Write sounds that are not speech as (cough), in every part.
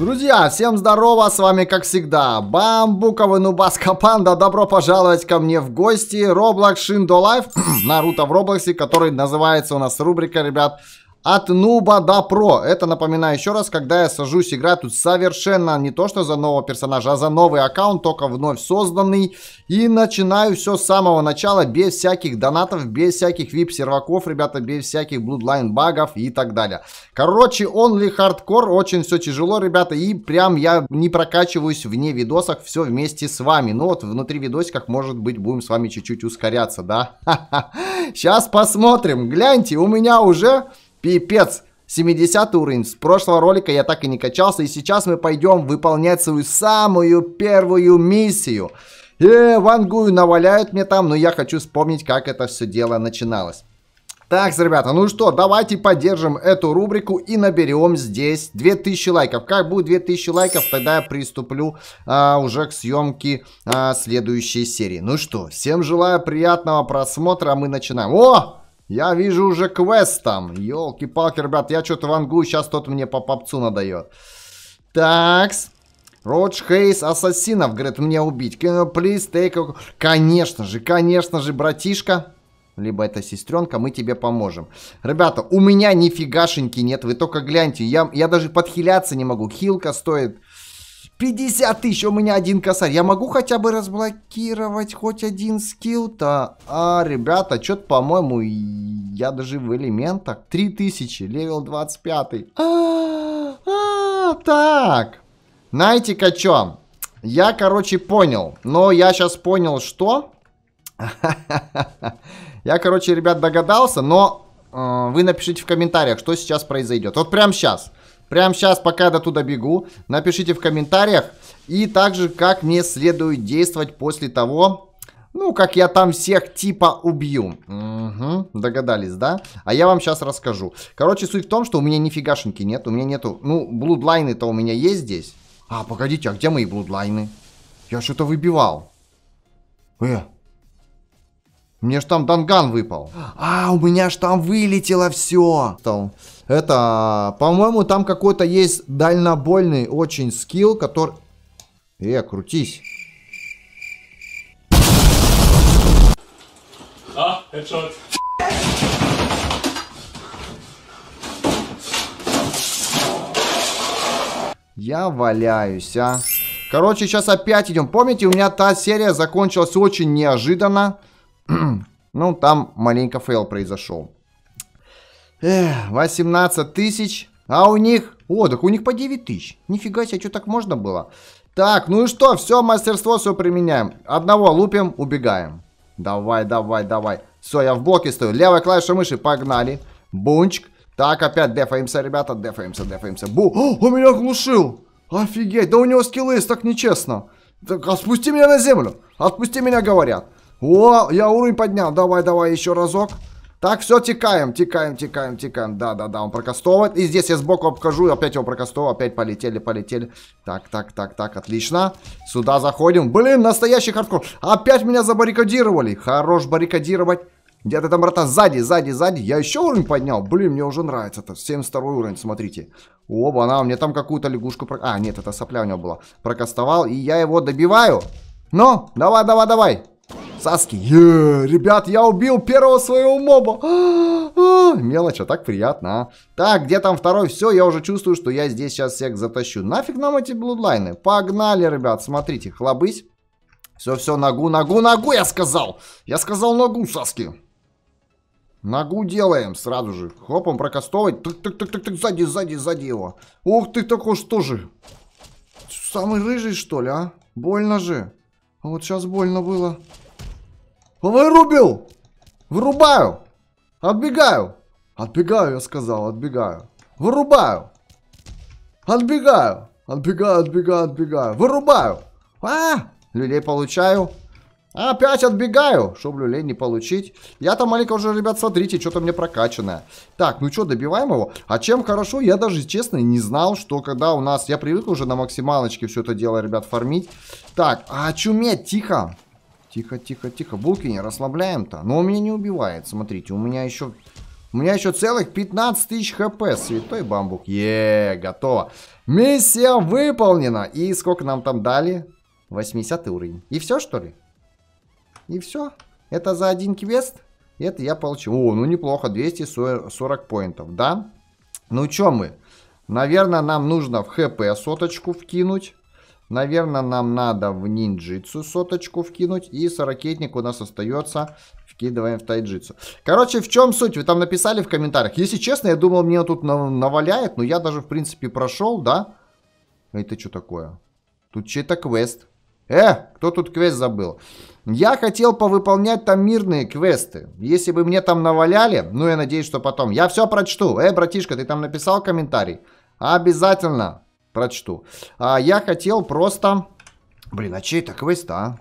Друзья, всем здорово, с вами как всегда Бамбуковый Нубаска Панда Добро пожаловать ко мне в гости Roblox Shindo Life (clears throat) Наруто в Роблоксе, который называется у нас рубрика, ребят от нуба до про. Это напоминаю еще раз, когда я сажусь играть тут совершенно не то, что за нового персонажа, а за новый аккаунт, только вновь созданный. И начинаю все с самого начала, без всяких донатов, без всяких вип-серваков, ребята, без всяких Bloodline багов и так далее. Короче, он ли хардкор, очень все тяжело, ребята, и прям я не прокачиваюсь вне видосов, все вместе с вами. Ну вот, внутри видосиков, может быть, будем с вами чуть-чуть ускоряться, да? Сейчас (laughs) посмотрим. Гляньте, у меня уже... Пипец! 70 уровень. С прошлого ролика я так и не качался. И сейчас мы пойдем выполнять свою самую первую миссию. Э, вангую наваляют мне там, но я хочу вспомнить, как это все дело начиналось. Так, ребята, ну что, давайте поддержим эту рубрику и наберем здесь 2000 лайков. Как будет 2000 лайков, тогда я приступлю а, уже к съемке а, следующей серии. Ну что, всем желаю приятного просмотра, а мы начинаем. О! Я вижу уже квест там. Елки-палки, ребят, я что-то вангую, сейчас тот мне по попцу надает. Такс. Родж Хейс ассасинов, говорит, мне убить. Can you take a... Конечно же, конечно же, братишка. Либо это сестренка, мы тебе поможем. Ребята, у меня нифигашеньки нет, вы только гляньте. Я, я даже подхиляться не могу. Хилка стоит 50 тысяч, у меня один косарь. Я могу хотя бы разблокировать хоть один скилл-то? А, ребята, что-то, по-моему, я даже в элементах. 3000, левел 25. А, -а, -а, -а так. Знаете-ка что? Я, короче, понял. Но я сейчас понял, что... (laughs) Я, короче, ребят, догадался, но э, вы напишите в комментариях, что сейчас произойдет. Вот прямо сейчас. Прямо сейчас, пока до туда бегу, напишите в комментариях. И также, как мне следует действовать после того, ну, как я там всех типа убью. Угу, догадались, да? А я вам сейчас расскажу. Короче, суть в том, что у меня нифигашеньки нет. У меня нету... Ну, блудлайны-то у меня есть здесь. А, погодите, а где мои блудлайны? Я что-то выбивал. Э, мне ж там Данган выпал. А, у меня ж там вылетело все. Это, по-моему, там какой-то есть дальнобольный очень скилл, который... Э, крутись. А, headshot. Я валяюсь, а. Короче, сейчас опять идем. Помните, у меня та серия закончилась очень неожиданно. (clears throat) ну, там маленько фейл произошел. Эх, 18 тысяч. А у них... О, так у них по 9 тысяч. Нифига себе, а что так можно было? Так, ну и что? Все, мастерство все применяем. Одного лупим, убегаем. Давай, давай, давай. Все, я в блоке стою. Левая клавиша мыши, погнали. Бунчик. Так, опять дефаемся, ребята, дефаемся, дефаемся. Бу! О, он меня оглушил! Офигеть, да у него скиллы есть, так нечестно. Так, отпусти меня на землю. Отпусти меня, говорят. О, я уровень поднял. Давай, давай, еще разок. Так, все, тикаем, тикаем, тикаем, тикаем. Да-да-да, он прокастовывает. И здесь я сбоку обхожу, опять его прокастовываю, опять полетели, полетели. Так, так, так, так, отлично. Сюда заходим. Блин, настоящий хардкор. Опять меня забаррикадировали. Хорош баррикадировать. Где-то там, брата, сзади, сзади, сзади. Я еще уровень поднял. Блин, мне уже нравится это. 72 уровень, смотрите. Оба, она мне там какую-то лягушку... Про... А, нет, это сопля у него была. Прокастовал, и я его добиваю. Ну, давай, давай, давай. Саски, ребят, я убил первого своего моба. А, а, мелочь, а так приятно. А. Так, где там второй? Все, я уже чувствую, что я здесь сейчас всех затащу. Нафиг нам эти блудлайны? Погнали, ребят, смотрите, хлобысь. Все-все, ногу, ногу, ногу, я сказал. Я сказал ногу, Саски. Ногу делаем сразу же. Хопом прокастовывать. Так-так-так-так, сзади, сзади, сзади его. Ух ты, такой что же. Самый рыжий, что ли, а? Больно же. А вот сейчас больно было. Вырубил! Вырубаю! Отбегаю! Отбегаю, я сказал, отбегаю. Вырубаю! Отбегаю! Отбегаю, отбегаю, отбегаю. Вырубаю! А! Люлей получаю. Опять отбегаю, чтобы люлей не получить. Я там маленько уже, ребят, смотрите, что-то мне прокачанное. Так, ну что, добиваем его? А чем хорошо, я даже, честно, не знал, что когда у нас... Я привык уже на максималочке все это дело, ребят, фармить. Так, а чуметь, тихо. Тихо, тихо, тихо. Булкини, расслабляем-то. Но он меня не убивает, смотрите. У меня еще... У меня еще целых 15 тысяч хп. Святой бамбук. Еее, готово. Миссия выполнена. И сколько нам там дали? 80 уровень. И все, что ли? И все? Это за один квест? Это я получил. О, ну неплохо. 240 поинтов, да? Ну чё мы? Наверное, нам нужно в хп соточку вкинуть. Наверное, нам надо в Ниндзюцу соточку вкинуть. И сорокетник у нас остается. Вкидываем в тайджицу. Короче, в чем суть? Вы там написали в комментариях. Если честно, я думал, мне тут наваляет. Но я даже, в принципе, прошел, да? Это что такое? Тут чей-то квест. Э, кто тут квест забыл? Я хотел повыполнять там мирные квесты. Если бы мне там наваляли, ну я надеюсь, что потом. Я все прочту. Э, братишка, ты там написал комментарий? Обязательно прочту. А я хотел просто... Блин, а чей это квест, а?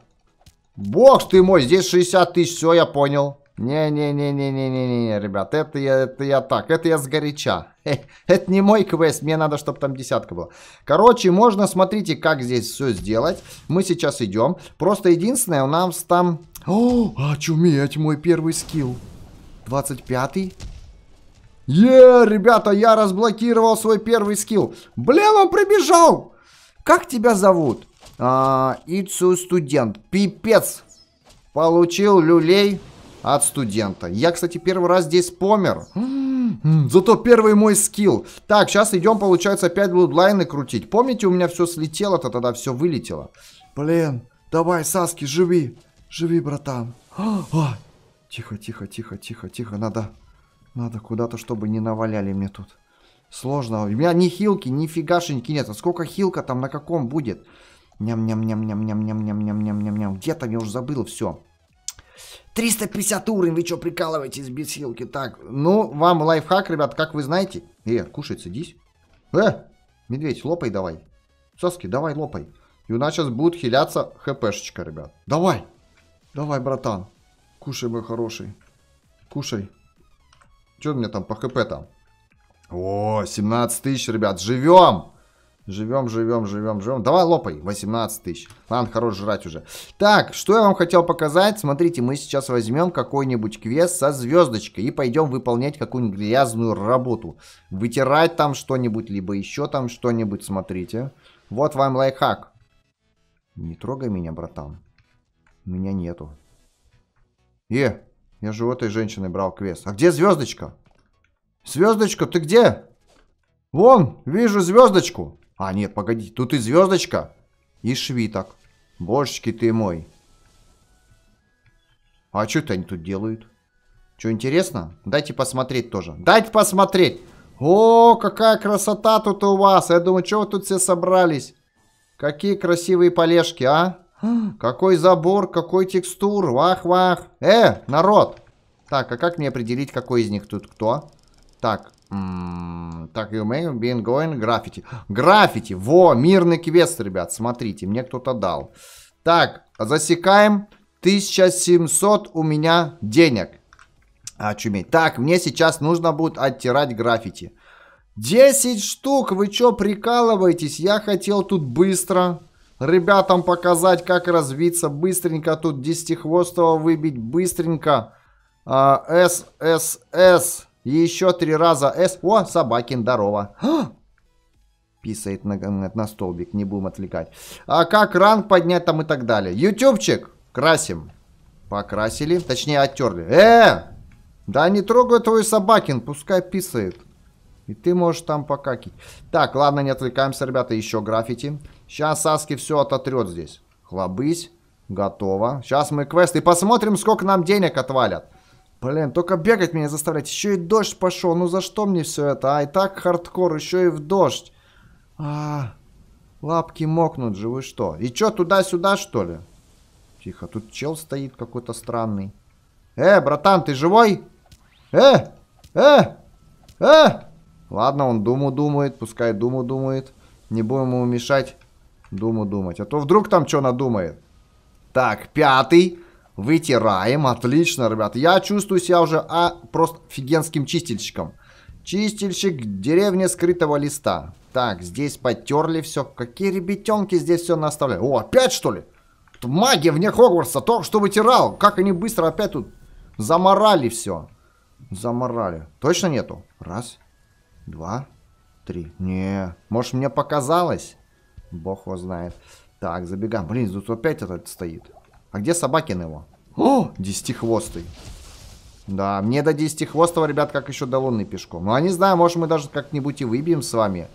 Бог ты мой, здесь 60 тысяч, все, я понял. Не-не-не-не-не-не-не, ребят, это я, это я так, это я сгоряча. Э, это не мой квест, мне надо, чтобы там десятка была. Короче, можно, смотрите, как здесь все сделать. Мы сейчас идем. Просто единственное, у нас там... О, очуметь, а мой первый скилл. 25-й. Е, ребята, я разблокировал свой первый скилл. Блин, он пробежал. Как тебя зовут? А, Ицу студент. Пипец. Получил люлей от студента. Я, кстати, первый раз здесь помер. Зато первый мой скилл. Так, сейчас идем, получается, опять блудлайны крутить. Помните, у меня все слетело-то, тогда все вылетело. Блин, давай, Саски, живи. Живи, братан. Тихо, тихо, тихо, тихо, тихо, надо надо куда-то, чтобы не наваляли мне тут. Сложно. У меня ни хилки, ни фигашеньки нет. А сколько хилка там на каком будет? Ням-ням-ням-ням-ням-ням-ням-ням-ням-ням. Где там? Я уже забыл все. 350 уровень, вы что, прикалываетесь без хилки? Так, ну, вам лайфхак, ребят, как вы знаете. Э, кушай, садись. Э, медведь, лопай давай. Соски, давай лопай. И у нас сейчас будет хиляться хпшечка, ребят. Давай. Давай, братан. Кушай, мой хороший. Кушай. Что у меня там по хп там? О, 17 тысяч, ребят, живем! Живем, живем, живем, живем. Давай лопай, 18 тысяч. Ладно, хорош жрать уже. Так, что я вам хотел показать. Смотрите, мы сейчас возьмем какой-нибудь квест со звездочкой и пойдем выполнять какую-нибудь грязную работу. Вытирать там что-нибудь, либо еще там что-нибудь, смотрите. Вот вам лайфхак. Не трогай меня, братан. Меня нету. Э, я же у этой женщины брал квест. А где звездочка? Звездочка, ты где? Вон, вижу звездочку. А, нет, погоди, тут и звездочка, и швиток. Божечки ты мой. А что это они тут делают? Что, интересно? Дайте посмотреть тоже. Дайте посмотреть! О, какая красота тут у вас! Я думаю, что вы тут все собрались? Какие красивые полежки, а? Какой забор, какой текстур, вах-вах. Э, народ! Так, а как мне определить, какой из них тут кто? Так, м-м, так, you may be going граффити. Граффити, во, мирный квест, ребят, смотрите, мне кто-то дал. Так, засекаем. 1700 у меня денег. А Очуметь. Так, мне сейчас нужно будет оттирать граффити. 10 штук, вы чё прикалываетесь? Я хотел тут быстро. Ребятам показать, как развиться быстренько. Тут десятихвостого выбить быстренько. А, С, С, С. Еще три раза С. О, Собакин, здорово. А! Писает на, на столбик, не будем отвлекать. А как ранг поднять там и так далее. Ютубчик, красим. Покрасили, точнее оттерли. Э! Да не трогай твою собакин, пускай писает. И ты можешь там покакить. Так, ладно, не отвлекаемся, ребята. Еще граффити. Сейчас Саски все ототрет здесь. Хлобысь. Готово. Сейчас мы квесты посмотрим, сколько нам денег отвалят. Блин, только бегать меня заставлять. Еще и дождь пошел. Ну за что мне все это? А и так хардкор, еще и в дождь. А, лапки мокнут же, вы что? И что, туда-сюда, что ли? Тихо, тут чел стоит какой-то странный. Э, братан, ты живой? Э, э, э! Ладно, он Думу думает, пускай Думу думает. Не будем ему мешать Думу думать. А то вдруг там что надумает. Так, пятый. Вытираем. Отлично, ребят. Я чувствую себя уже а, просто офигенским чистильщиком. Чистильщик деревни скрытого листа. Так, здесь потерли все. Какие ребятенки здесь все наставляют. О, опять что ли? Тут магия вне Хогвартса. То, что вытирал. Как они быстро опять тут заморали все. Заморали. Точно нету? Раз, два, три. Не, может мне показалось? Бог его знает. Так, забегаем. Блин, тут опять этот стоит. А где собакин его? О, десятихвостый. Да, мне до десятихвостого, ребят, как еще до луны пешком. Ну, а не знаю, может мы даже как-нибудь и выбьем с вами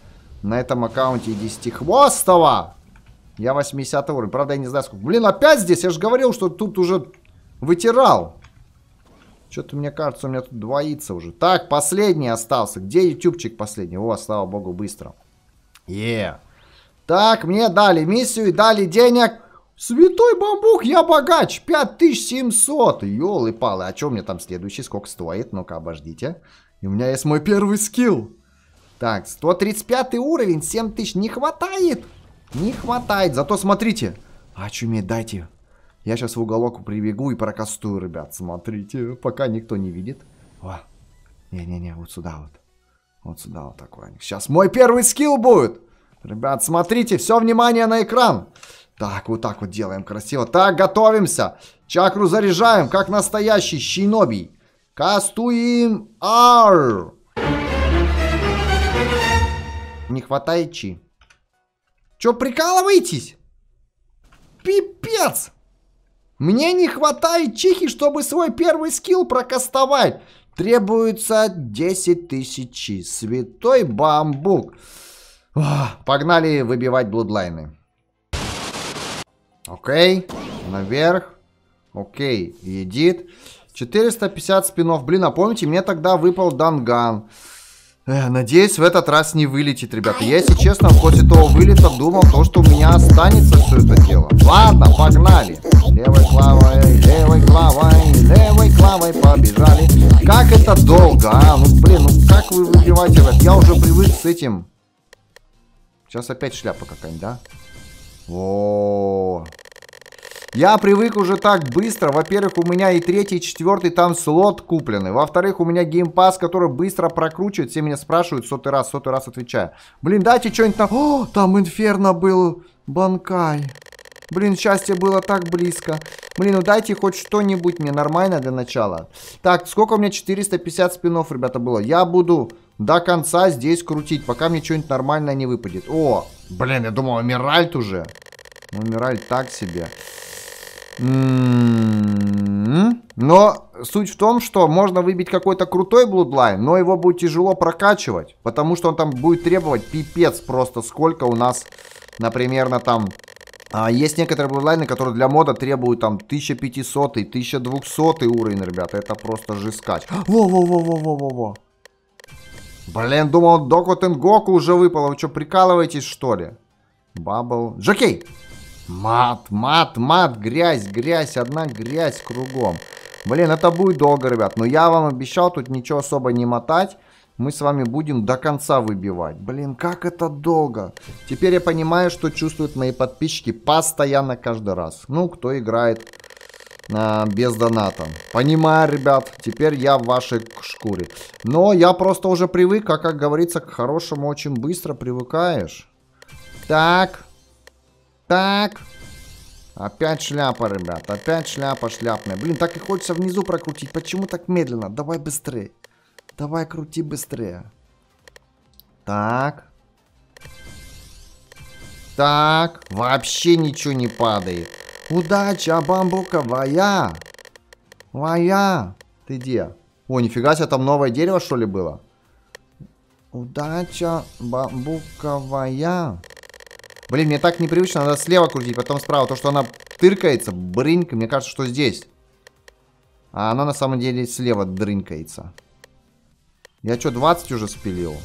на этом аккаунте десятихвостого. Я 80 уровень. Правда, я не знаю, сколько. Блин, опять здесь? Я же говорил, что тут уже вытирал. Что-то мне кажется, у меня тут двоится уже. Так, последний остался. Где ютубчик последний? О, слава богу, быстро. Е. Yeah. Так, мне дали миссию и дали денег. Святой бамбук, я богач. 5700. Ёлы-палы. А что мне там следующий? Сколько стоит? Ну-ка, обождите. И у меня есть мой первый скилл. Так, 135 уровень, 7000. Не хватает. Не хватает. Зато смотрите. А что мне дать дайте? Я сейчас в уголок прибегу и прокастую, ребят. Смотрите, пока никто не видит. О, не-не-не, вот сюда вот. Вот сюда вот такой. Сейчас мой первый скилл будет. Ребят, смотрите, все внимание на экран. Так, вот так вот делаем красиво. Так, готовимся. Чакру заряжаем, как настоящий щиноби, Кастуем Ар. Не хватает чи. Че, прикалываетесь? Пипец! Мне не хватает чихи, чтобы свой первый скилл прокастовать. Требуется 10 тысяч. Святой бамбук. Погнали выбивать блудлайны. Окей. Наверх. Окей. Едит. 450 спинов. Блин, а помните, мне тогда выпал Данган. Э, надеюсь, в этот раз не вылетит, ребята. Я, если честно, после того вылета думал, то, что у меня останется все это дело. Ладно, погнали. Левой клавой, левой клавой, левой клавой побежали. Как это долго, а? Ну, блин, ну как вы выбиваете этот? Я уже привык с этим. Сейчас опять шляпа какая-нибудь, да? О, -о, -о, -о я привык уже так быстро. Во-первых, у меня и третий, и четвертый там слот куплены. Во-вторых, у меня геймпас, который быстро прокручивает. Все меня спрашивают сотый раз, сотый раз отвечаю. Блин, дайте что-нибудь там. О, там Инферно был. Банкай. Блин, счастье было так близко. Блин, ну дайте хоть что-нибудь мне нормально для начала. Так, сколько у меня 450 спинов, ребята, было? Я буду до конца здесь крутить, пока мне что-нибудь нормальное не выпадет. О, блин, я думал, Эмиральд уже. Ну, Эмиральд так себе. М-м-м. Но суть в том, что можно выбить какой-то крутой блудлайн, но его будет тяжело прокачивать, потому что он там будет требовать пипец просто сколько у нас, например, на там... А, есть некоторые блудлайны, которые для мода требуют там 1500 и 1200 уровень, ребята. Это просто жескать. (gasps) Во-во-во-во-во-во-во. Блин, думал, Докотен Гоку уже выпало. Вы что, прикалываетесь, что ли? Бабл. Джокей! Мат, мат, мат, грязь, грязь, одна грязь кругом. Блин, это будет долго, ребят. Но я вам обещал тут ничего особо не мотать. Мы с вами будем до конца выбивать. Блин, как это долго. Теперь я понимаю, что чувствуют мои подписчики постоянно каждый раз. Ну, кто играет а, без доната. Понимаю, ребят, теперь я в вашей шкуре. Но я просто уже привык, а как говорится, к хорошему очень быстро привыкаешь. Так, так. Опять шляпа, ребят. Опять шляпа шляпная. Блин, так и хочется внизу прокрутить. Почему так медленно? Давай быстрее. Давай крути быстрее. Так. Так. Вообще ничего не падает. Удача, бамбуковая. Моя. Ты где? О, нифига себе, там новое дерево, что ли, было? Удача бамбуковая. Блин, мне так непривычно, надо слева крутить, потом справа. То, что она тыркается, брынька, мне кажется, что здесь. А она на самом деле слева дрынькается. Я что, 20 уже спилил?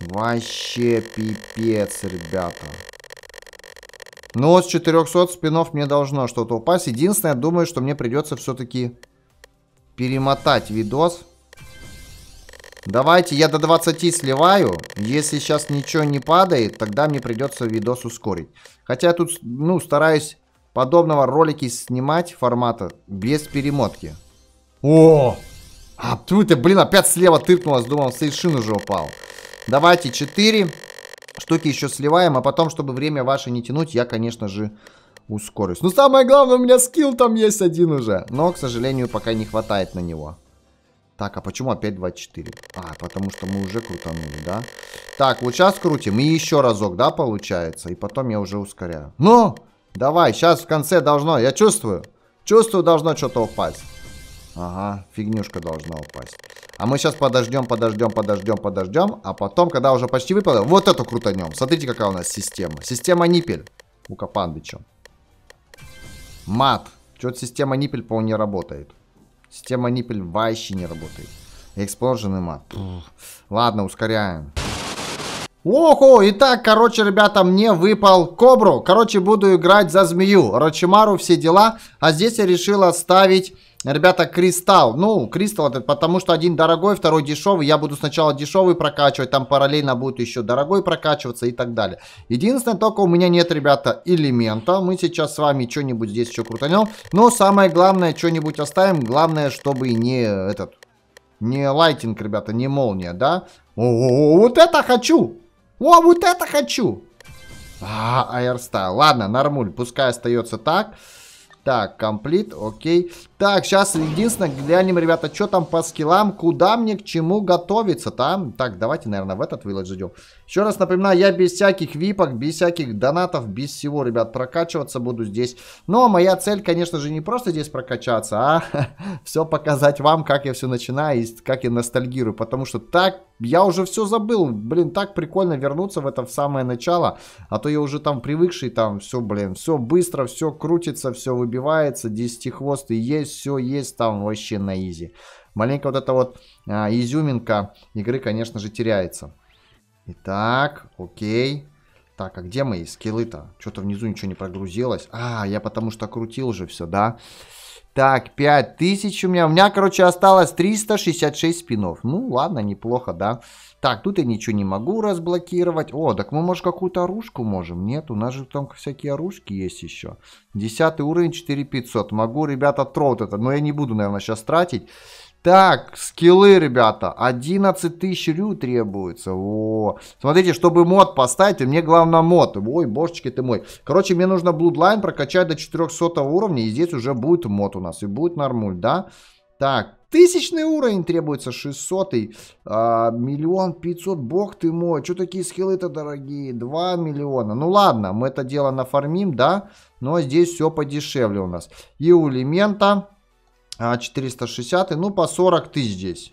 Вообще пипец, ребята. Ну с 400 спинов мне должно что-то упасть. Единственное, думаю, что мне придется все-таки перемотать видос. Давайте я до 20 сливаю. Если сейчас ничего не падает, тогда мне придется видос ускорить. Хотя я тут, ну, стараюсь подобного ролики снимать формата без перемотки. О! А тут ты, блин, опять слева тыркнулась, думал, сейшин уже упал. Давайте 4 штуки еще сливаем, а потом, чтобы время ваше не тянуть, я, конечно же, ускорюсь. Но ну, самое главное, у меня скилл там есть один уже. Но, к сожалению, пока не хватает на него. Так, а почему опять 24? А, потому что мы уже крутанули, да? Так, вот сейчас крутим и еще разок, да, получается? И потом я уже ускоряю. Ну, давай, сейчас в конце должно, я чувствую. Чувствую, должно что-то упасть. Ага, фигнюшка должна упасть. А мы сейчас подождем, подождем, подождем, подождем. А потом, когда уже почти выпало, вот эту крутанем. Смотрите, какая у нас система. Система ниппель у Капандыча. Мат. Что-то система ниппель, по-моему, не работает. Система ниппель вообще не работает. Эксплозион и мат. Ладно, ускоряем. Оху, итак, короче, ребята, мне выпал кобру. Короче, буду играть за змею. Рачимару все дела. А здесь я решил оставить Ребята, кристалл. Ну, кристалл этот, потому что один дорогой, второй дешевый. Я буду сначала дешевый прокачивать, там параллельно будет еще дорогой прокачиваться и так далее. Единственное, только у меня нет, ребята, элемента. Мы сейчас с вами что-нибудь здесь еще крутанем. Но самое главное, что-нибудь оставим. Главное, чтобы не этот... Не лайтинг, ребята, не молния, да? О, -о, -о вот это хочу! О, вот это хочу! А, Аэрстайл. Ладно, нормуль, пускай остается так. Так, комплит, окей. Так, сейчас единственное, глянем, ребята, что там по скиллам, куда мне, к чему готовиться там. Так, давайте, наверное, в этот вилладж идем. Еще раз напоминаю, я без всяких випок, без всяких донатов, без всего, ребят, прокачиваться буду здесь. Но моя цель, конечно же, не просто здесь прокачаться, а (laughs) все показать вам, как я все начинаю и как я ностальгирую. Потому что так я уже все забыл. Блин, так прикольно вернуться в это в самое начало. А то я уже там привыкший, там все, блин, все быстро, все крутится, все выбивается, десятихвостый есть все есть там вообще на изи. Маленько вот эта вот а, изюминка игры, конечно же, теряется. Итак, окей. Так, а где мои скиллы-то? Что-то внизу ничего не прогрузилось. А, я потому что крутил же все, да? Да. Так, 5000 у меня. У меня, короче, осталось 366 спинов. Ну, ладно, неплохо, да. Так, тут я ничего не могу разблокировать. О, так мы, может, какую-то оружку можем? Нет, у нас же там всякие оружки есть еще. Десятый уровень, 4500. Могу, ребята, трот это. Но я не буду, наверное, сейчас тратить. Так, скиллы, ребята, 11 тысяч рю требуется. О, смотрите, чтобы мод поставить, мне главное мод. Ой, божечки ты мой. Короче, мне нужно Bloodline прокачать до 400 уровня, и здесь уже будет мод у нас, и будет нормуль, да? Так, тысячный уровень требуется, 600, а, миллион пятьсот, бог ты мой, что такие скиллы-то дорогие, 2 миллиона. Ну ладно, мы это дело нафармим, да? Но здесь все подешевле у нас. И у элемента... 460, а, ну по 40 ты здесь.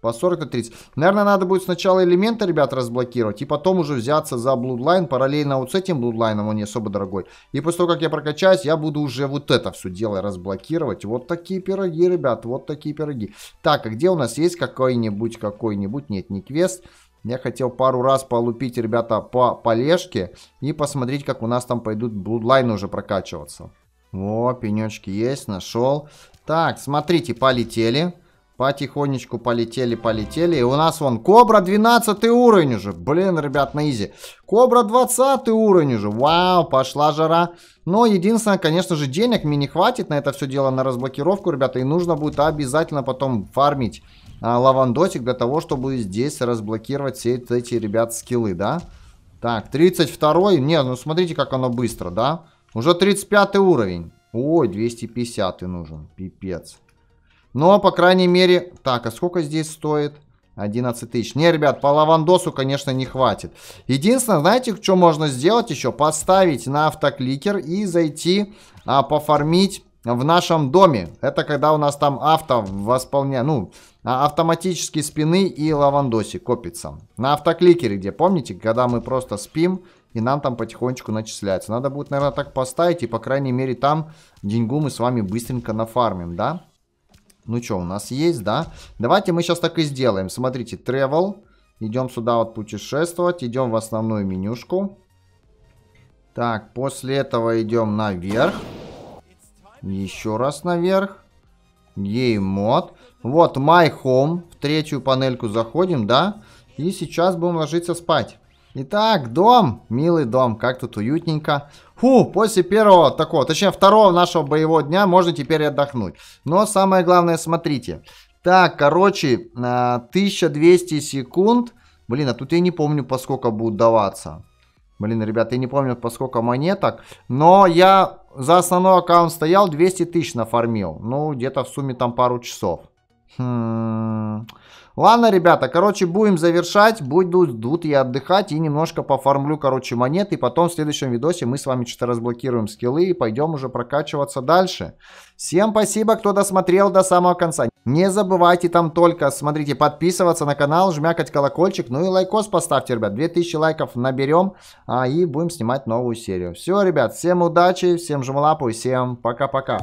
По 40 на 30. Наверное, надо будет сначала элементы, ребят, разблокировать. И потом уже взяться за Bloodline. Параллельно вот с этим Bloodline, он не особо дорогой. И после того, как я прокачаюсь, я буду уже вот это все дело разблокировать. Вот такие пироги, ребят. Вот такие пироги. Так, а где у нас есть какой-нибудь, какой-нибудь? Нет, не квест. Я хотел пару раз полупить, ребята, по полежке. И посмотреть, как у нас там пойдут Bloodline уже прокачиваться. О, пенечки есть, нашел. Так, смотрите, полетели. Потихонечку полетели, полетели. И у нас вон Кобра 12 уровень уже. Блин, ребят, на изи. Кобра 20 уровень уже. Вау, пошла жара. Но единственное, конечно же, денег мне не хватит на это все дело, на разблокировку, ребята. И нужно будет обязательно потом фармить а, лавандотик для того, чтобы здесь разблокировать все эти, ребят, скиллы, да? Так, 32-й. Не, ну смотрите, как оно быстро, да? Да. Уже 35 уровень. Ой, 250 и нужен. Пипец. Но, по крайней мере... Так, а сколько здесь стоит? 11 тысяч. Не, ребят, по лавандосу, конечно, не хватит. Единственное, знаете, что можно сделать еще? Поставить на автокликер и зайти а, пофармить в нашем доме. Это когда у нас там авто восполняет, Ну, а, автоматически спины и лавандоси копится. На автокликере, где, помните, когда мы просто спим и нам там потихонечку начисляется. Надо будет, наверное, так поставить, и, по крайней мере, там деньгу мы с вами быстренько нафармим, да? Ну что, у нас есть, да? Давайте мы сейчас так и сделаем. Смотрите, travel. Идем сюда вот путешествовать, идем в основную менюшку. Так, после этого идем наверх. Еще раз наверх. Ей мод. Вот, my home. В третью панельку заходим, да? И сейчас будем ложиться спать. Итак, дом, милый дом, как тут уютненько. Фу, после первого такого, точнее второго нашего боевого дня можно теперь отдохнуть. Но самое главное, смотрите. Так, короче, 1200 а, секунд. Блин, а тут я не помню, по сколько будут даваться. Блин, ребята, я не помню, по сколько монеток. Но я за основной аккаунт стоял, 200 тысяч нафармил. Ну, где-то в сумме там пару часов. Хм... Ладно, ребята, короче, будем завершать. Буду тут я отдыхать и немножко пофармлю, короче, монеты, И потом в следующем видосе мы с вами что-то разблокируем скиллы и пойдем уже прокачиваться дальше. Всем спасибо, кто досмотрел до самого конца. Не забывайте там только, смотрите, подписываться на канал, жмякать колокольчик. Ну и лайкос поставьте, ребят. 2000 лайков наберем а, и будем снимать новую серию. Все, ребят, всем удачи, всем жму лапу и всем пока-пока.